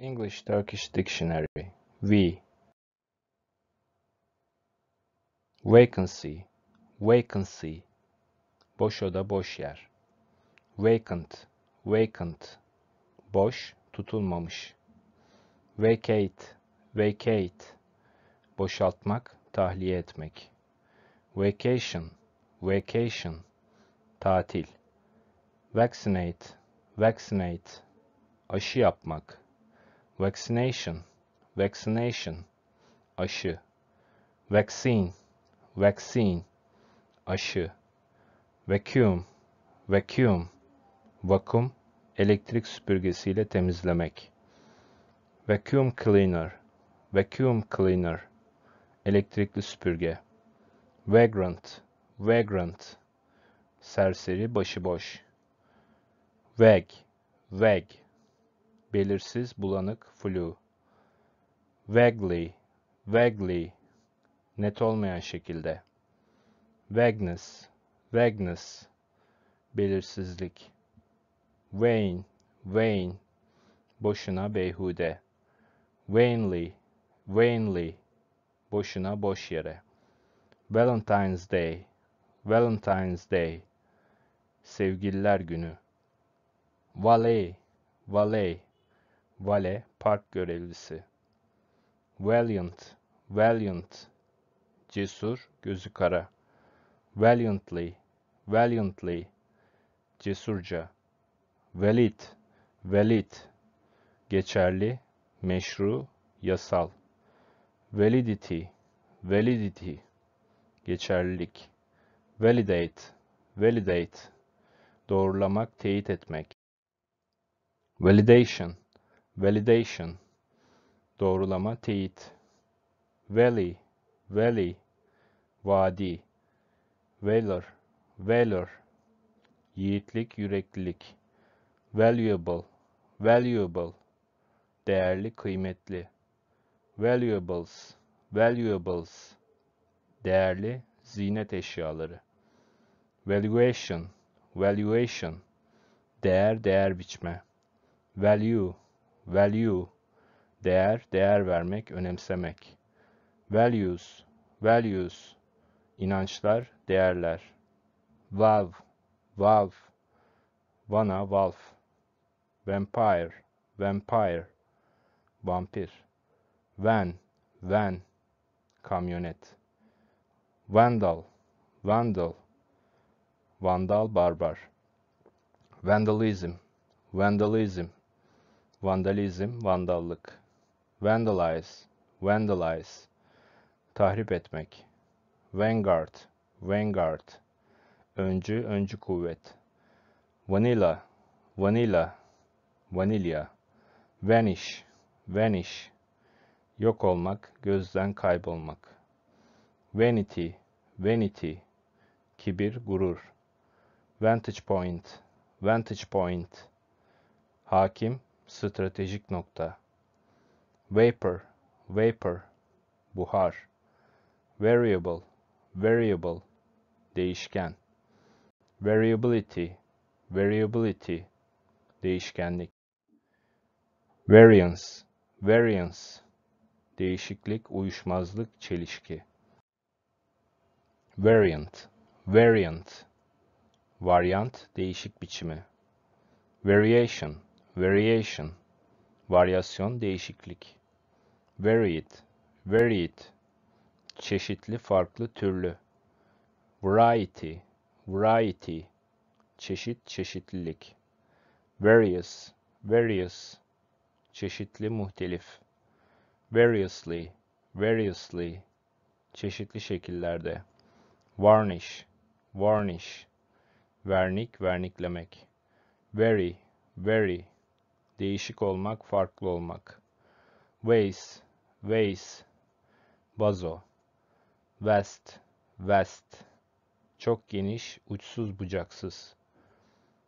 English-Turkish Dictionary V Vacancy Vacancy Boş oda, boş yer. Vacant Vacant Boş, tutulmamış. Vacate Vacate Boşaltmak, tahliye etmek. Vacation Vacation Tatil Vaccinate Vaccinate Aşı yapmak vaccination, vaccination, aşı, vaccine, vaccine, aşı, vacuum, vacuum, vakum, elektrik süpürgesiyle temizlemek, vacuum cleaner, vacuum cleaner, elektrikli süpürge, vagrant, vagrant, serseri başıboş, vag, vag, belirsiz, bulanık, flu. Vaguely, vaguely, net olmayan şekilde. Vagueness, vagueness, belirsizlik. Vain, vain, boşuna beyhude. Vainly, vainly, boşuna boş yere. Valentine's Day, Valentine's Day, sevgililer günü. Valet, valet, vale, park görevlisi. Valiant, valiant, cesur, gözü kara. Valiantly, valiantly, cesurca. Valid, valid, geçerli, meşru, yasal. Validity, validity, geçerlilik. Validate, validate, doğrulamak, teyit etmek. Validation, Validation. Doğrulama, teyit. Valley. Valley. Vadi. Valor. Valor. Yiğitlik, yüreklilik. Valuable. Valuable. Değerli, kıymetli. Valuables. Valuables. Değerli, zinet eşyaları. Valuation. Valuation. Değer, değer biçme. Value value, değer, değer vermek, önemsemek. Values, values, inançlar, değerler. Valve, valve, vana, valve. Vampire, vampire, vampir. Van, van, kamyonet. Vandal, vandal, vandal barbar. Vandalism, vandalism, vandalizm, vandallık, vandalize, vandalize, tahrip etmek, vanguard, vanguard, öncü, öncü kuvvet, vanilla, vanilla, vanilya, vanish, vanish, yok olmak, gözden kaybolmak, vanity, vanity, kibir, gurur, vantage point, vantage point, hakim, stratejik nokta. Vapor, vapor, buhar. Variable, variable, değişken. Variability, variability, değişkenlik. Variance, variance, değişiklik, uyuşmazlık, çelişki. Variant, variant, varyant, değişik biçimi. Variation, Variation, varyasyon, değişiklik. Varied, varied, çeşitli, farklı, türlü. Variety, variety, çeşit, çeşitlilik. Various, various, çeşitli, muhtelif. Variously, variously, çeşitli şekillerde. Varnish, varnish, vernik, verniklemek. Very, very, değişik olmak, farklı olmak. Ways, ways, bazo. West, west, çok geniş, uçsuz bucaksız.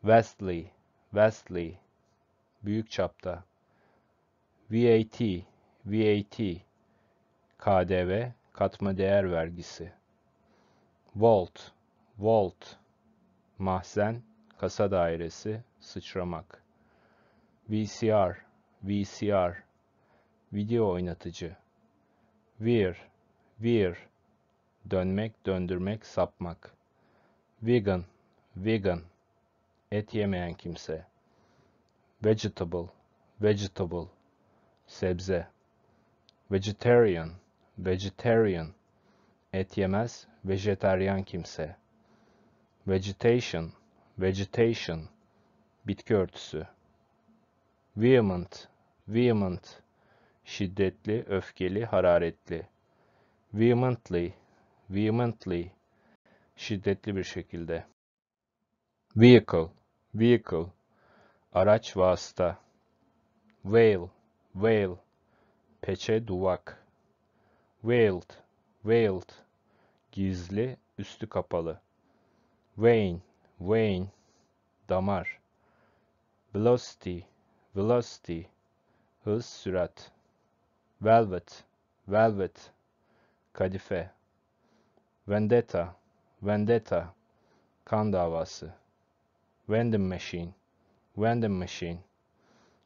Westly, westly, büyük çapta. VAT, VAT, KDV, katma değer vergisi. Volt, volt, mahzen, kasa dairesi, sıçramak. VCR, VCR, video oynatıcı, veer, veer, dönmek, döndürmek, sapmak, vegan, vegan, et yemeyen kimse, vegetable, vegetable, sebze, vegetarian, vegetarian, et yemez, vejeteryan kimse, vegetation, vegetation, bitki örtüsü, Vehement, vehement, şiddetli, öfkeli, hararetli. Vehemently, vehemently, şiddetli bir şekilde. Vehicle, vehicle, araç vasıta. Veil, veil, peçe duvak. Veiled, veiled, gizli, üstü kapalı. Vein, vein, damar. Velocity, velocity, hız, sürat, velvet, velvet, kadife, vendetta, vendetta, kan davası, vending machine, vending machine,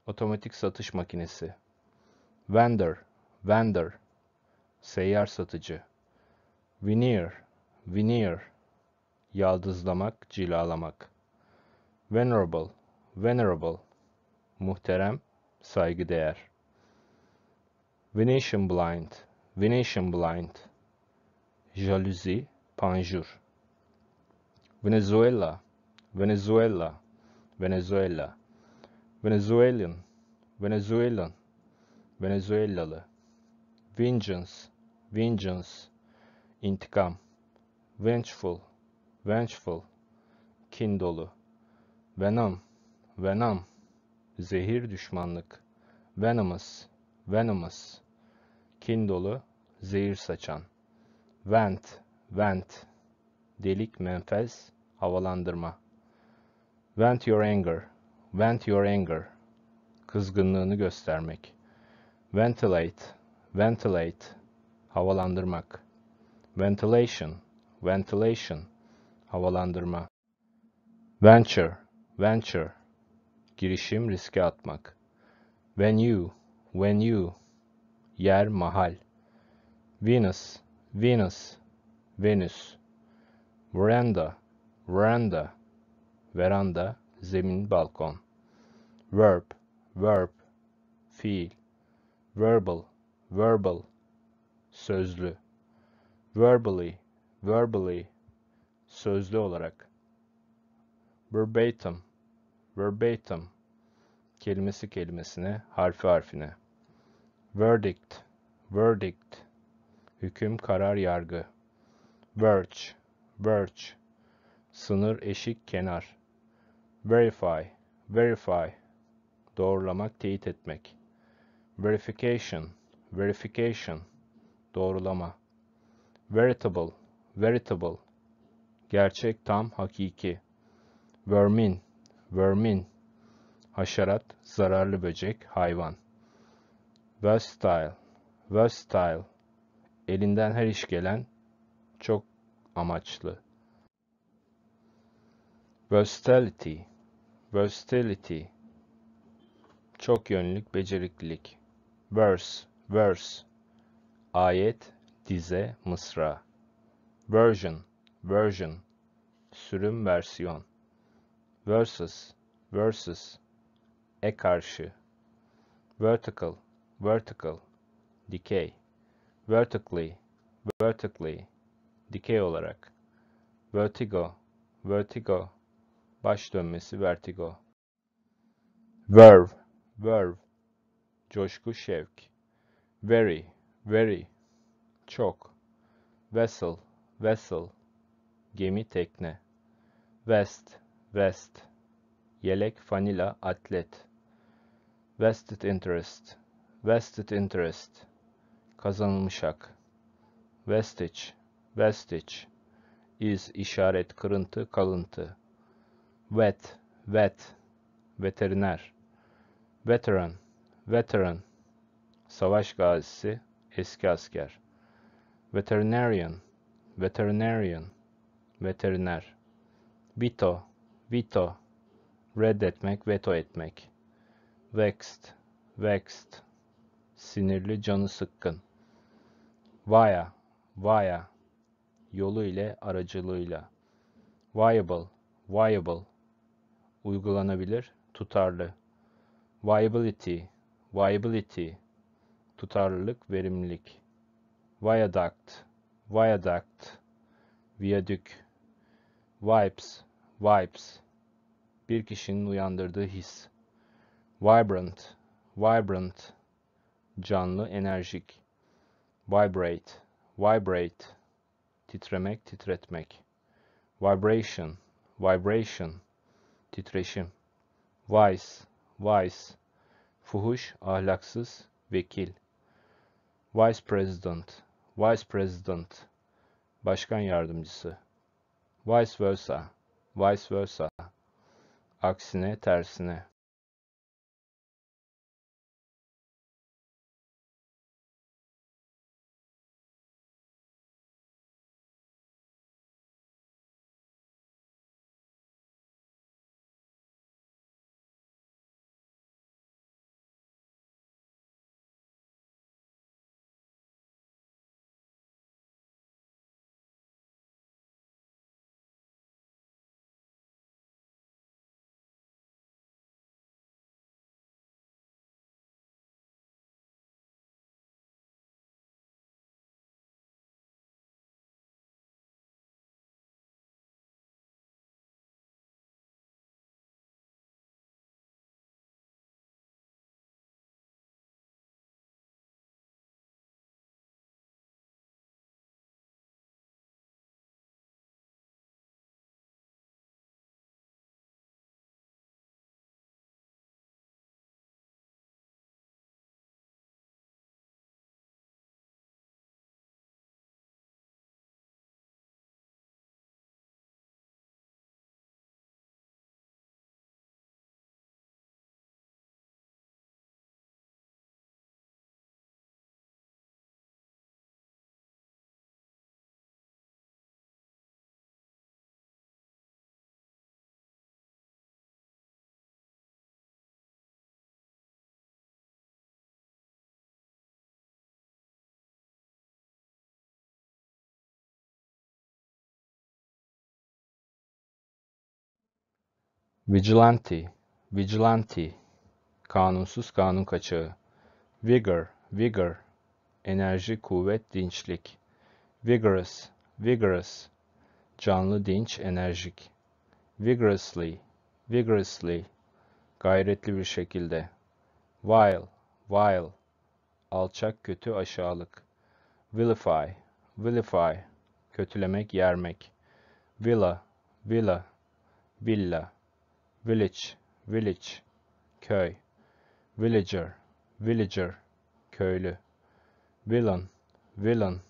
otomatik satış makinesi, vendor, vendor, seyyar satıcı, veneer, veneer, yaldızlamak, cilalamak, venerable, venerable, muhterem, saygıdeğer. Venetian blind, Venetian blind. Jalousie, panjur. Venezuela, Venezuela, Venezuela. Venezuelan, Venezuelan, Venezuelalı. Vengeance, vengeance, intikam. Vengeful, vengeful, kin dolu. Venom, venom, zehir düşmanlık, venomous, venomous, kin dolu, zehir saçan, vent, vent, delik, menfez, havalandırma, vent your anger, vent your anger, kızgınlığını göstermek, ventilate, ventilate, havalandırmak, ventilation, ventilation, havalandırma, venture, venture, girişim riske atmak. Venue, venue, yer mahal. Venus, Venus, Venus. Veranda, veranda, veranda, zemin balkon. Verb, verb, fiil. Verbal, verbal, sözlü. Verbally, verbally, sözlü olarak. Verbatim, verbatim, kelimesi kelimesine, harfi harfine. Verdict, verdict, hüküm, karar, yargı. Verge, verge, sınır, eşik, kenar. Verify, verify, doğrulamak, teyit etmek. Verification, verification, doğrulama. Veritable, veritable, gerçek, tam, hakiki. Vermin, vermin, haşerat, zararlı böcek, hayvan. Versatile, versatile, elinden her iş gelen, çok amaçlı. Versatility, versatility, çok yönlülük, beceriklilik. Verse, verse, ayet, dize, mısra. Version, version, sürüm, versiyon versus versus e karşı vertical vertical dikey vertically vertically dikey olarak vertigo vertigo baş dönmesi vertigo verve verve coşku şevk very very çok vessel vessel gemi tekne vest Vest Yelek Fanila Atlet Vested Interest Vested Interest Kazanılmış hak Vestige Vestige iz işaret kırıntı kalıntı Vet Vet Veteriner Veteran Veteran Savaş gazisi eski asker Veterinarian Veterinarian Veteriner Vito veto, reddetmek, veto etmek. Vexed, vexed, sinirli, canı sıkkın. Via, via, yolu ile, aracılığıyla. Viable, viable, uygulanabilir, tutarlı. Viability, viability, tutarlılık, verimlilik. Viaduct, viaduct, viadük, Vibes, Vibes. Bir kişinin uyandırdığı his. Vibrant. Vibrant. Canlı, enerjik. Vibrate. Vibrate. Titremek, titretmek. Vibration. Vibration. Titreşim. Vice. Vice. Fuhuş, ahlaksız, vekil. Vice President. Vice President. Başkan yardımcısı. Vice versa vice versa. Aksine tersine. vigilante, vigilante, kanunsuz kanun kaçağı, vigor, vigor, enerji, kuvvet, dinçlik, vigorous, vigorous, canlı, dinç, enerjik, vigorously, vigorously, gayretli bir şekilde, vile, vile, alçak, kötü, aşağılık, vilify, vilify, kötülemek, yermek, villa, villa, villa, village, village, köy, villager, villager, köylü, villain, villain,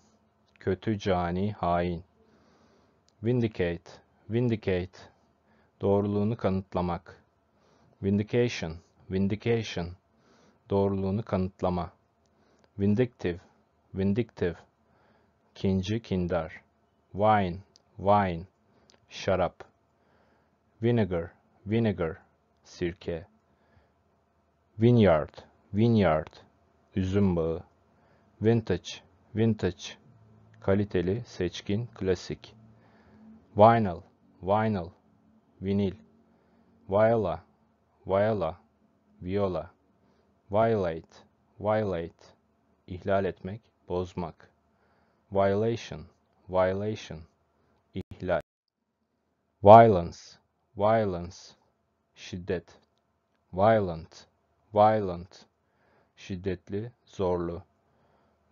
kötü, cani, hain, vindicate, vindicate, doğruluğunu kanıtlamak, vindication, vindication, doğruluğunu kanıtlama, vindictive, vindictive, kinci, kindar, wine, wine, şarap, vinegar, vinegar sirke vineyard vineyard üzüm bağı vintage vintage kaliteli seçkin klasik vinyl vinyl vinil viola viola viola violate violate ihlal etmek bozmak violation violation ihlal violence violence, şiddet, violent, violent, şiddetli, zorlu,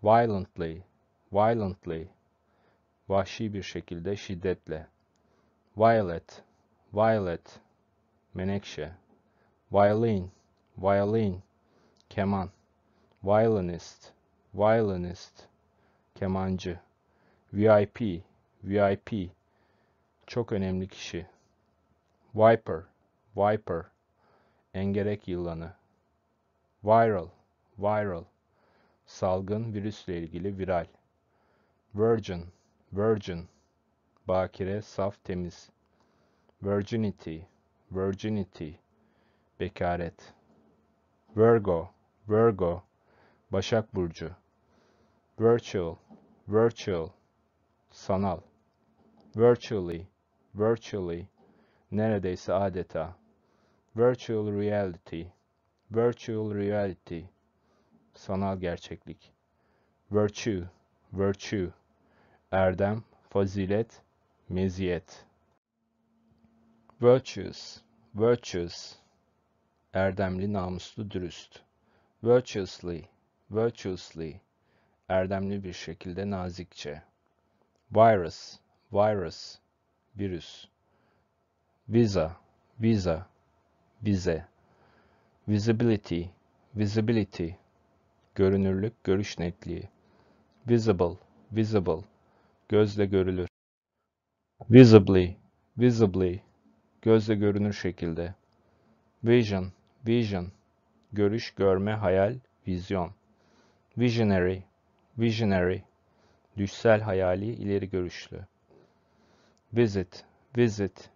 violently, violently, vahşi bir şekilde şiddetle, violet, violet, menekşe, violin, violin, keman, violinist, violinist, kemancı, VIP, VIP, çok önemli kişi, Viper, Viper, engerek yılanı. Viral, viral, salgın virüsle ilgili viral. Virgin, virgin, bakire, saf, temiz. Virginity, virginity, bekaret. Virgo, Virgo, Başak Burcu. Virtual, virtual, sanal. Virtually, virtually, neredeyse adeta. Virtual reality, virtual reality, sanal gerçeklik. Virtue, virtue, erdem, fazilet, meziyet. Virtuous, virtuous, erdemli, namuslu, dürüst. Virtuously, virtuously, erdemli bir şekilde nazikçe. Virus, virus, virüs visa, visa, vize, visibility, visibility, görünürlük, görüş netliği, visible, visible, gözle görülür, visibly, visibly, gözle görünür şekilde, vision, vision, görüş, görme, hayal, vizyon, visionary, visionary, düşsel, hayali, ileri görüşlü, visit, visit,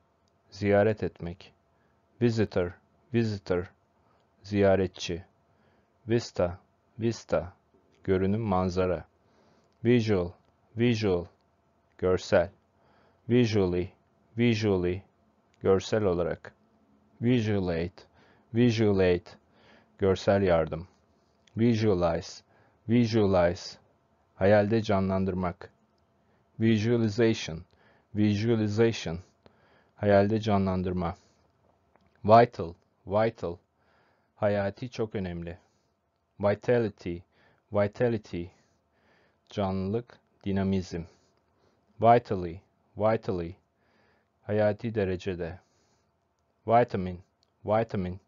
ziyaret etmek. Visitor, visitor, ziyaretçi. Vista, vista, görünüm manzara. Visual, visual, görsel. Visually, visually, görsel olarak. Visual aid, görsel yardım. Visualize, visualize, hayalde canlandırmak. Visualization, visualization, Hayalde canlandırma. Vital, vital. Hayati çok önemli. Vitality, vitality. Canlılık, dinamizm. Vitally, vitally. Hayati derecede. Vitamin, vitamin.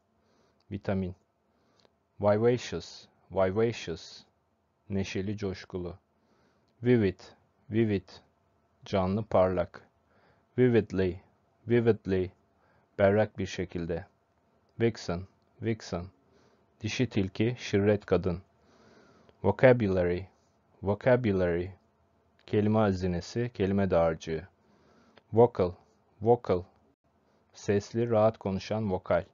Vitamin. Vivacious, vivacious. Neşeli, coşkulu. Vivid, vivid. Canlı, parlak. Vividly, vividly, berrak bir şekilde. Vixen, vixen, dişi tilki, şirret kadın. Vocabulary, vocabulary, kelime hazinesi, kelime dağarcığı. Vocal, vocal, sesli, rahat konuşan vokal.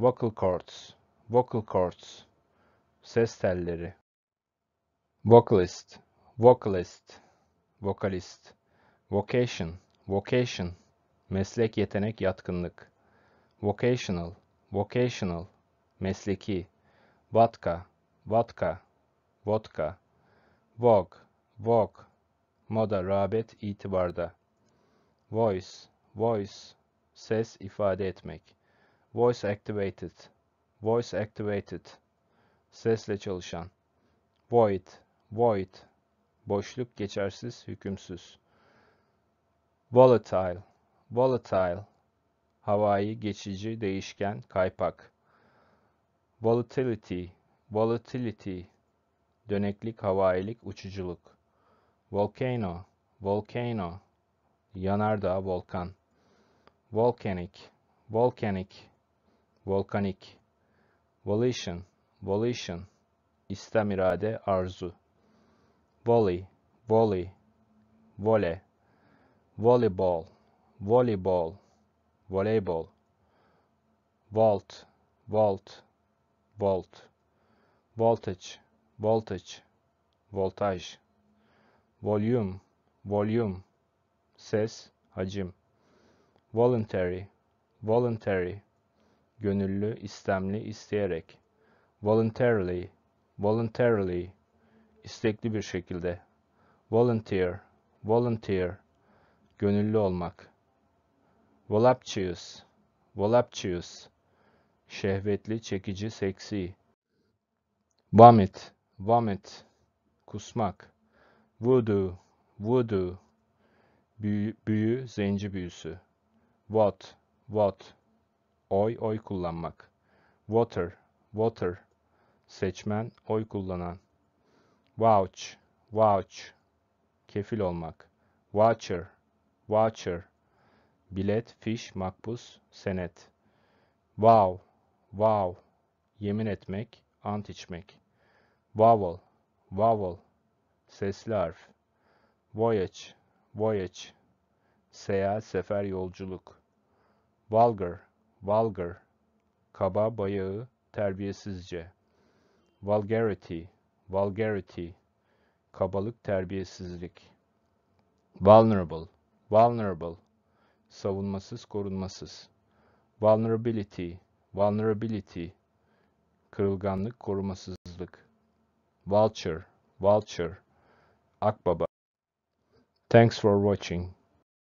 Vocal cords, vocal cords, ses telleri. Vocalist, vocalist, vocalist. Vocation, vocation meslek yetenek yatkınlık, vocational, vocational, mesleki, vodka, vodka, vodka, vogue, vogue, moda, rağbet, itibarda, voice, voice, ses ifade etmek, voice activated, voice activated, sesle çalışan, void, void, boşluk, geçersiz, hükümsüz, volatile, Volatile havai, geçici, değişken, kaypak. Volatility, volatility, döneklik, havailik, uçuculuk. Volcano, volcano, yanardağ, volkan. Volcanic, volcanic, volkanik. Volition, volition, istem irade, arzu. Volley, volley, vole. Volleyball voleybol, voleybol, volt, volt, volt, voltage, voltage, voltaj, volume, volume, ses, hacim, voluntary, voluntary, gönüllü, istemli, isteyerek, voluntarily, voluntarily, istekli bir şekilde, volunteer, volunteer, gönüllü olmak, Voluptuous. Voluptuous. Şehvetli, çekici, seksi. Vomit. Vomit. Kusmak. Voodoo. Voodoo. Büyü, büyü zenci büyüsü. What. What. Oy, oy kullanmak. Water. Water. Seçmen, oy kullanan. Vouch. Vouch. Kefil olmak. Watcher. Watcher Bilet, fiş, makbuz, senet. Wow, wow. Yemin etmek, ant içmek. Vowel, vowel. Sesli harf. Voyage, voyage. Seyahat, sefer, yolculuk. Vulgar, vulgar. Kaba, bayağı, terbiyesizce. Vulgarity, vulgarity. Kabalık, terbiyesizlik. Vulnerable, vulnerable savunmasız, korunmasız. Vulnerability, vulnerability, kırılganlık, korumasızlık. Vulture, vulture, akbaba. Thanks for watching.